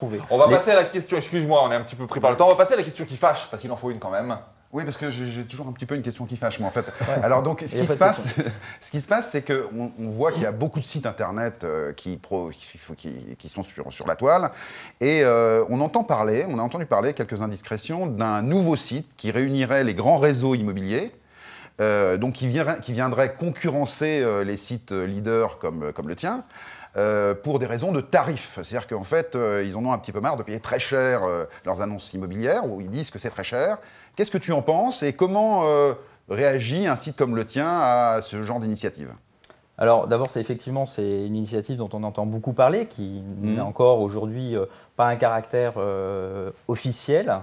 On va passer à la question, excuse-moi, on est un petit peu pris par le temps, on va passer à la question qui fâche, parce qu'il en faut une quand même. Oui, parce que j'ai toujours un petit peu une question qui fâche, moi, en fait. Alors, donc, ce qui, se passe, ce qui se passe, c'est qu'on on voit qu'il y a beaucoup de sites internet euh, qui, sont sur, la toile. Et euh, on entend parler, on a entendu parler, quelques indiscrétions, d'un nouveau site qui réunirait les grands réseaux immobiliers. Euh, donc, qui viendrait, concurrencer les sites leaders comme le tien. Euh, pour des raisons de tarifs. C'est-à-dire qu'en fait, euh, ils en ont un petit peu marre de payer très cher euh, leurs annonces immobilières, où ils disent que c'est très cher. Qu'est-ce que tu en penses et comment réagit un site comme le tien à ce genre d'initiative alors d'abord, c'est effectivement c'est une initiative dont on entend beaucoup parler, qui mmh. n'a encore aujourd'hui pas un caractère officiel.